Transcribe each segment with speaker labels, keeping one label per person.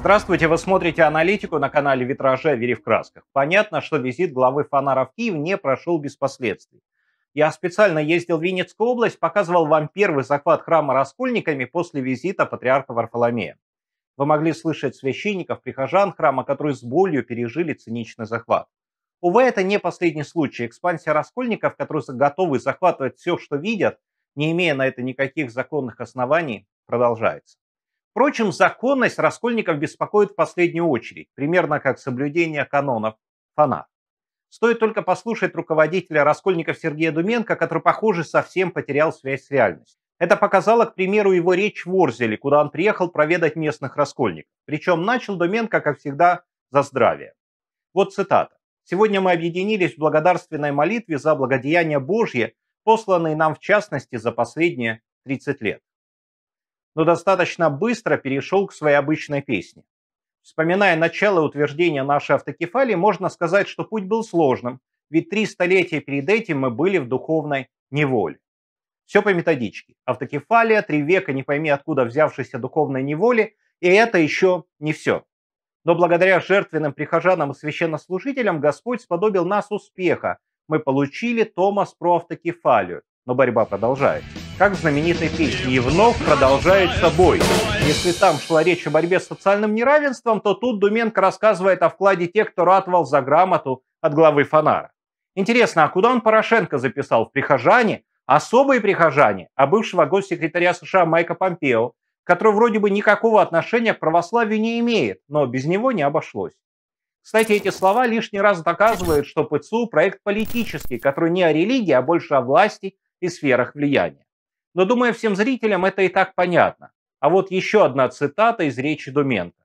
Speaker 1: Здравствуйте, вы смотрите «Аналитику» на канале Витражи о Вере в красках». Понятно, что визит главы Фанара в Киев не прошел без последствий. Я специально ездил в Винницкую область, показывал вам первый захват храма раскольниками после визита патриарха Варфоломея. Вы могли слышать священников, прихожан храма, которые с болью пережили циничный захват. Увы, это не последний случай. Экспансия раскольников, которые готовы захватывать все, что видят, не имея на это никаких законных оснований, продолжается. Впрочем, законность Раскольников беспокоит в последнюю очередь, примерно как соблюдение канонов фанат. Стоит только послушать руководителя Раскольников Сергея Думенко, который, похоже, совсем потерял связь с реальностью. Это показало, к примеру, его речь в Орзеле, куда он приехал проведать местных раскольников. Причем начал Думенко, как всегда, за здравие. Вот цитата. «Сегодня мы объединились в благодарственной молитве за благодеяние Божье, посланные нам в частности за последние 30 лет но достаточно быстро перешел к своей обычной песне. Вспоминая начало утверждения нашей автокефалии, можно сказать, что путь был сложным, ведь три столетия перед этим мы были в духовной неволе. Все по методичке. Автокефалия, три века, не пойми откуда взявшейся духовной неволи, и это еще не все. Но благодаря жертвенным прихожанам и священнослужителям Господь сподобил нас успеха. Мы получили Томас про автокефалию, но борьба продолжается как в знаменитой песне, и вновь продолжает собой. Если там шла речь о борьбе с социальным неравенством, то тут Думенко рассказывает о вкладе тех, кто ратовал за грамоту от главы Фонара. Интересно, а куда он Порошенко записал? В прихожане? Особые прихожане? А бывшего госсекретаря США Майка Помпео, который вроде бы никакого отношения к православию не имеет, но без него не обошлось. Кстати, эти слова лишний раз доказывают, что ПЦУ – проект политический, который не о религии, а больше о власти и сферах влияния. Но, думаю, всем зрителям это и так понятно. А вот еще одна цитата из речи Думенко.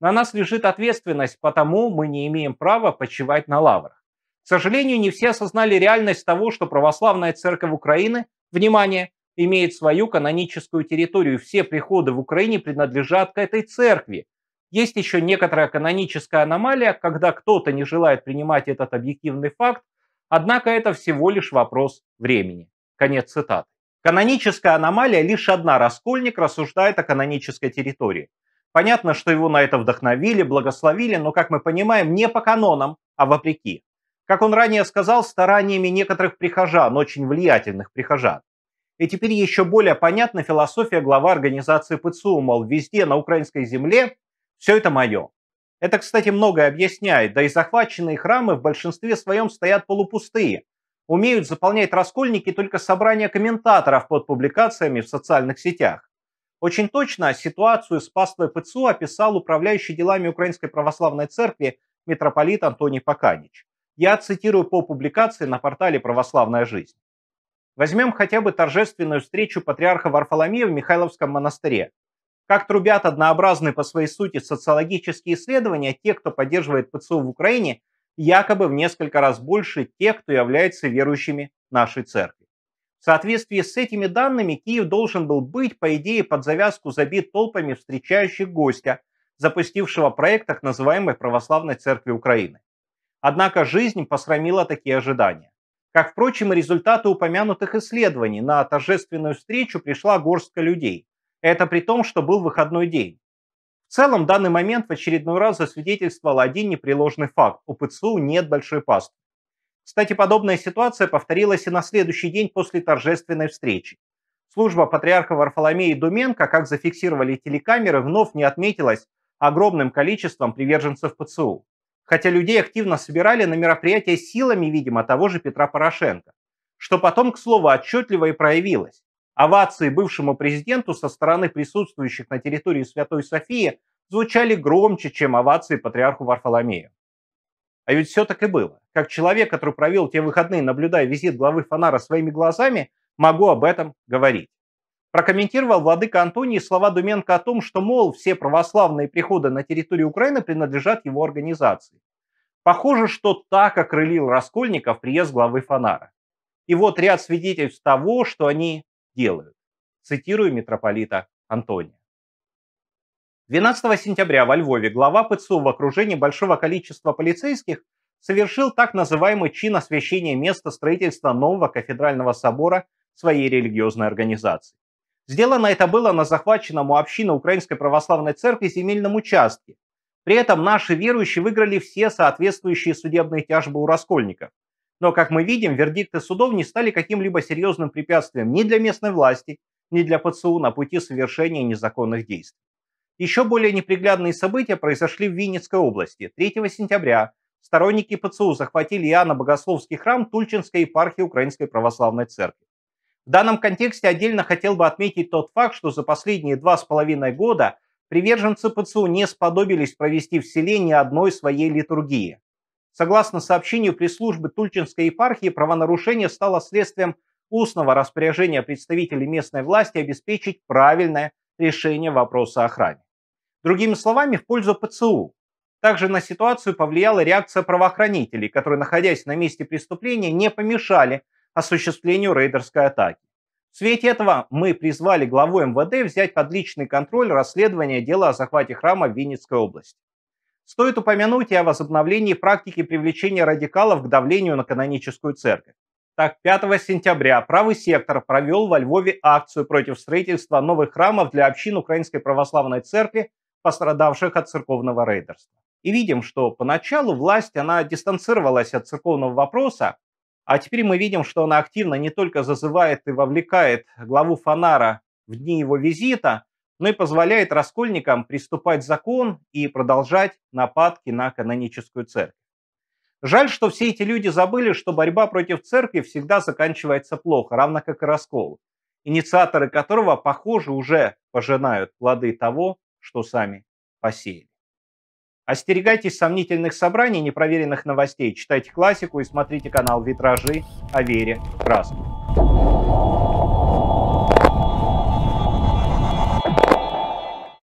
Speaker 1: На нас лежит ответственность, потому мы не имеем права почивать на лаврах. К сожалению, не все осознали реальность того, что православная церковь Украины, внимание, имеет свою каноническую территорию, и все приходы в Украине принадлежат к этой церкви. Есть еще некоторая каноническая аномалия, когда кто-то не желает принимать этот объективный факт, однако это всего лишь вопрос времени. Конец цитаты. Каноническая аномалия лишь одна. Раскольник рассуждает о канонической территории. Понятно, что его на это вдохновили, благословили, но, как мы понимаем, не по канонам, а вопреки. Как он ранее сказал, стараниями некоторых прихожан, очень влиятельных прихожан. И теперь еще более понятна философия глава организации ПЦУ, мол, везде на украинской земле все это мое. Это, кстати, многое объясняет, да и захваченные храмы в большинстве своем стоят полупустые, умеют заполнять раскольники только собрания комментаторов под публикациями в социальных сетях. Очень точно ситуацию с паствой ПЦУ описал управляющий делами Украинской Православной Церкви митрополит Антоний Паканич. Я цитирую по публикации на портале «Православная жизнь». Возьмем хотя бы торжественную встречу патриарха Варфоломея в Михайловском монастыре. Как трубят однообразные по своей сути социологические исследования, те, кто поддерживает ПЦУ в Украине, якобы в несколько раз больше тех, кто является верующими нашей церкви. В соответствии с этими данными Киев должен был быть, по идее, под завязку забит толпами встречающих гостя, запустившего проект так называемой Православной Церкви Украины. Однако жизнь посрамила такие ожидания. Как, впрочем, и результаты упомянутых исследований, на торжественную встречу пришла горстка людей. Это при том, что был выходной день. В целом, данный момент в очередной раз засвидетельствовал один непреложный факт. У ПЦУ нет большой пасты. Кстати, подобная ситуация повторилась и на следующий день после торжественной встречи. Служба патриарха Варфоломея Думенко, как зафиксировали телекамеры, вновь не отметилась огромным количеством приверженцев ПЦУ. Хотя людей активно собирали на мероприятие силами, видимо, того же Петра Порошенко. Что потом, к слову, отчетливо и проявилось. Овации бывшему президенту со стороны присутствующих на территории Святой Софии звучали громче, чем овации патриарху Варфоломею. А ведь все так и было. Как человек, который провел те выходные, наблюдая визит главы Фонара своими глазами, могу об этом говорить. Прокомментировал владыка Антоний слова Думенко о том, что, мол, все православные приходы на территории Украины принадлежат его организации. Похоже, что так окрылил Раскольников приезд главы Фонара. И вот ряд свидетельств того, что они делают. Цитирую митрополита Антония. 12 сентября во Львове глава ПЦУ в окружении большого количества полицейских совершил так называемый чин освящения места строительства нового кафедрального собора своей религиозной организации. Сделано это было на захваченном у общины Украинской Православной Церкви земельном участке. При этом наши верующие выиграли все соответствующие судебные тяжбы у раскольников. Но, как мы видим, вердикты судов не стали каким-либо серьезным препятствием ни для местной власти, ни для ПЦУ на пути совершения незаконных действий. Еще более неприглядные события произошли в Винницкой области. 3 сентября сторонники ПЦУ захватили Иоанна Богословский храм Тульчинской епархии Украинской Православной Церкви. В данном контексте отдельно хотел бы отметить тот факт, что за последние два с половиной года приверженцы ПЦУ не сподобились провести в селе ни одной своей литургии. Согласно сообщению пресс-службы Тульчинской епархии, правонарушение стало следствием устного распоряжения представителей местной власти обеспечить правильное решение вопроса охраны. Другими словами, в пользу ПЦУ. Также на ситуацию повлияла реакция правоохранителей, которые, находясь на месте преступления, не помешали осуществлению рейдерской атаки. В свете этого мы призвали главу МВД взять под личный контроль расследование дела о захвате храма в Винницкой области. Стоит упомянуть и о возобновлении практики привлечения радикалов к давлению на каноническую церковь. Так, 5 сентября правый сектор провел во Львове акцию против строительства новых храмов для общин Украинской Православной Церкви, пострадавших от церковного рейдерства. И видим, что поначалу власть, она дистанцировалась от церковного вопроса, а теперь мы видим, что она активно не только зазывает и вовлекает главу Фонара в дни его визита, но ну и позволяет раскольникам приступать закон и продолжать нападки на каноническую церковь. Жаль, что все эти люди забыли, что борьба против церкви всегда заканчивается плохо, равно как и раскол, инициаторы которого, похоже, уже пожинают плоды того, что сами посеяли. Остерегайтесь сомнительных собраний, непроверенных новостей, читайте классику и смотрите канал «Витражи» о вере красной.